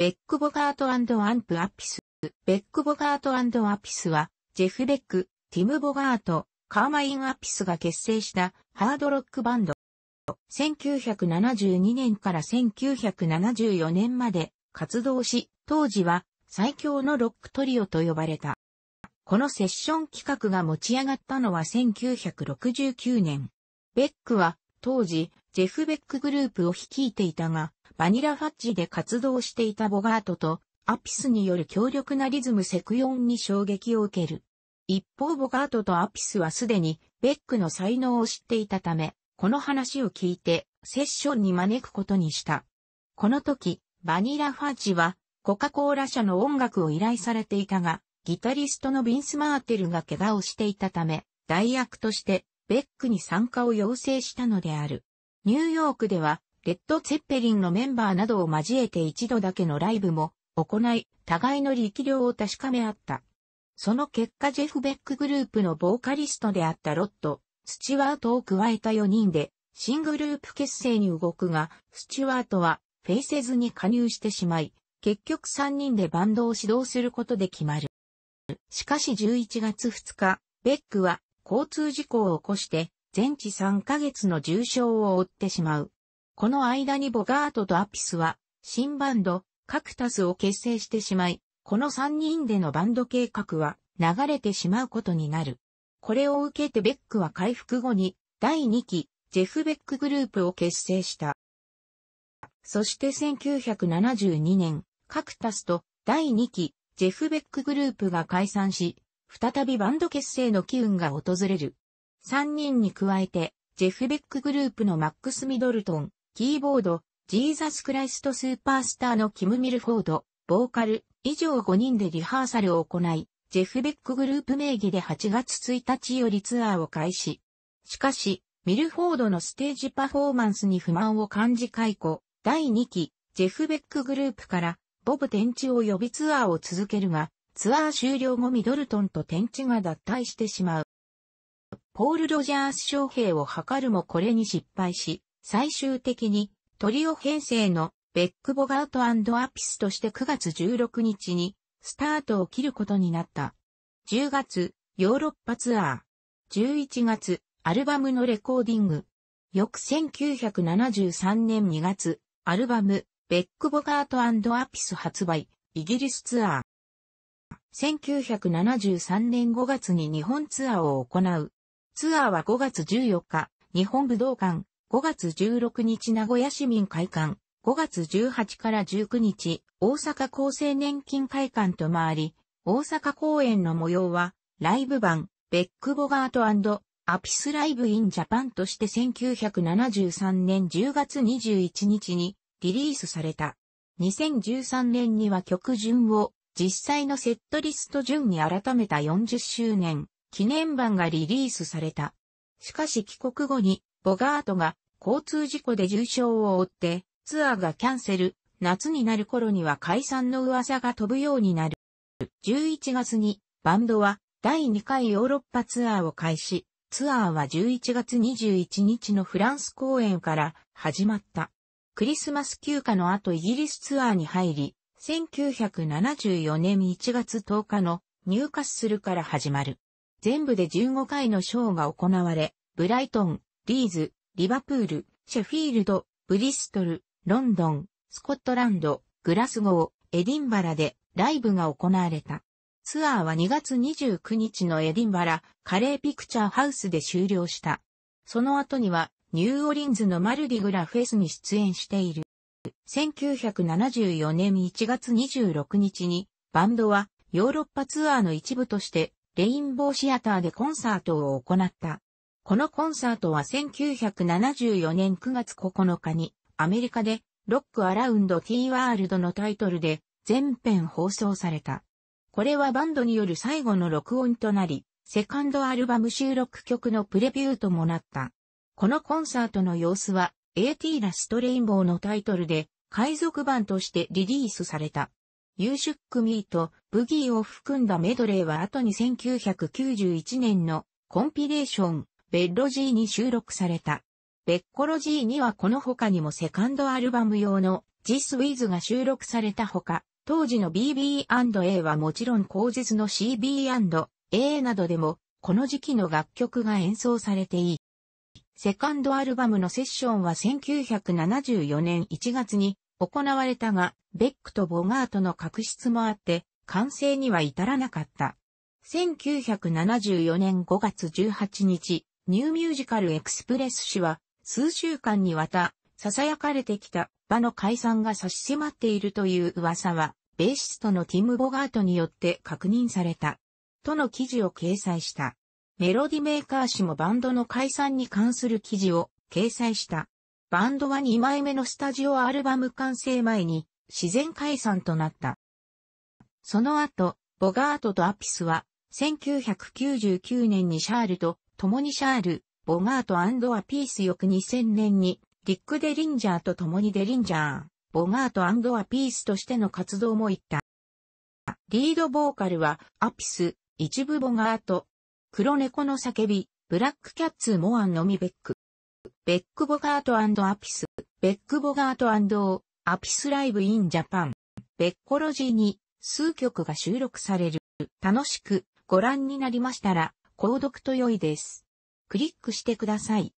ベック・ボガートアンプ・アピス。ベック・ボガートアピスは、ジェフ・ベック、ティム・ボガート、カーマイン・アピスが結成したハードロックバンド。1972年から1974年まで活動し、当時は最強のロックトリオと呼ばれた。このセッション企画が持ち上がったのは1969年。ベックは当時ジェフベックグループを率いていたが、バニラファッジで活動していたボガートと、アピスによる強力なリズムセクヨンに衝撃を受ける。一方ボガートとアピスはすでに、ベックの才能を知っていたため、この話を聞いて、セッションに招くことにした。この時、バニラファッジは、コカ・コーラ社の音楽を依頼されていたが、ギタリストのビンス・マーテルが怪我をしていたため、代役として、ベックに参加を要請したのである。ニューヨークでは、レッド・ツェッペリンのメンバーなどを交えて一度だけのライブも行い、互いの力量を確かめ合った。その結果ジェフ・ベックグループのボーカリストであったロット、スチュワートを加えた4人で、新グループ結成に動くが、スチュワートは、フェイセズに加入してしまい、結局3人でバンドを指導することで決まる。しかし11月2日、ベックは交通事故を起こして全治3ヶ月の重傷を負ってしまう。この間にボガートとアピスは、新バンド、カクタスを結成してしまい、この3人でのバンド計画は流れてしまうことになる。これを受けてベックは回復後に、第2期、ジェフ・ベックグループを結成した。そして1972年、カクタスと第2期、ジェフ・ベックグループが解散し、再びバンド結成の機運が訪れる。3人に加えて、ジェフベックグループのマックス・ミドルトン、キーボード、ジーザス・クライスト・スーパースターのキム・ミルフォード、ボーカル、以上5人でリハーサルを行い、ジェフベックグループ名義で8月1日よりツアーを開始。しかし、ミルフォードのステージパフォーマンスに不満を感じ解雇、第2期、ジェフベックグループから、ボブ・テンチを呼びツアーを続けるが、ツアー終了後ミドルトンとテンチが脱退してしまう。ポール・ロジャース将兵を図るもこれに失敗し、最終的にトリオ編成のベック・ボガートアピスとして9月16日にスタートを切ることになった。10月、ヨーロッパツアー。11月、アルバムのレコーディング。翌1973年2月、アルバム、ベック・ボガートアピス発売、イギリスツアー。1973年5月に日本ツアーを行う。ツアーは5月14日、日本武道館、5月16日名古屋市民会館、5月18から19日、大阪厚生年金会館と回り、大阪公演の模様は、ライブ版、ベックボガートアピスライブインジャパンとして1973年10月21日にリリースされた。2013年には曲順を実際のセットリスト順に改めた40周年記念版がリリースされた。しかし帰国後に、ボガートが交通事故で重傷を負って、ツアーがキャンセル、夏になる頃には解散の噂が飛ぶようになる。11月に、バンドは第2回ヨーロッパツアーを開始、ツアーは11月21日のフランス公演から始まった。クリスマス休暇の後イギリスツアーに入り、1974年1月10日の入荷するから始まる。全部で15回のショーが行われ、ブライトン、リーズ、リバプール、シェフィールド、ブリストル、ロンドン、スコットランド、グラスゴー、エディンバラでライブが行われた。ツアーは2月29日のエディンバラ、カレーピクチャーハウスで終了した。その後には、ニューオリンズのマルディグラフェスに出演している。1974年1月26日に、バンドはヨーロッパツアーの一部としてレインボーシアターでコンサートを行った。このコンサートは1974年9月9日にアメリカでロックアラウンド T ワールドのタイトルで全編放送された。これはバンドによる最後の録音となり、セカンドアルバム収録曲のプレビューともなった。このコンサートの様子は AT ラストレインボーのタイトルで海賊版としてリリースされた。ユーシュックミーとブギーを含んだメドレーは後に1991年のコンピレーション、ベッロジーに収録された。ベッコロジーにはこの他にもセカンドアルバム用のジスウィズが収録されたほか、当時の BB&A はもちろん後日の CB&A などでも、この時期の楽曲が演奏されていい。セカンドアルバムのセッションは1974年1月に行われたが、ベックとボガートの確執もあって、完成には至らなかった。1974年5月18日、ニューミュージカルエクスプレス誌は、数週間にわた、囁かれてきた場の解散が差し迫っているという噂は、ベーシストのティム・ボガートによって確認された。との記事を掲載した。メロディメーカー誌もバンドの解散に関する記事を掲載した。バンドは2枚目のスタジオアルバム完成前に自然解散となった。その後、ボガートとアピスは1999年にシャールと共にシャール、ボガートアピース翌2000年にディック・デリンジャーと共にデリンジャー、ボガートアピースとしての活動も行った。リードボーカルはアピス、一部ボガート、黒猫の叫び、ブラックキャッツ・モアンのみベック。ベックボガートアピス、ベックボガートアピスライブインジャパン、ベッコロジーに数曲が収録される。楽しくご覧になりましたら、購読と良いです。クリックしてください。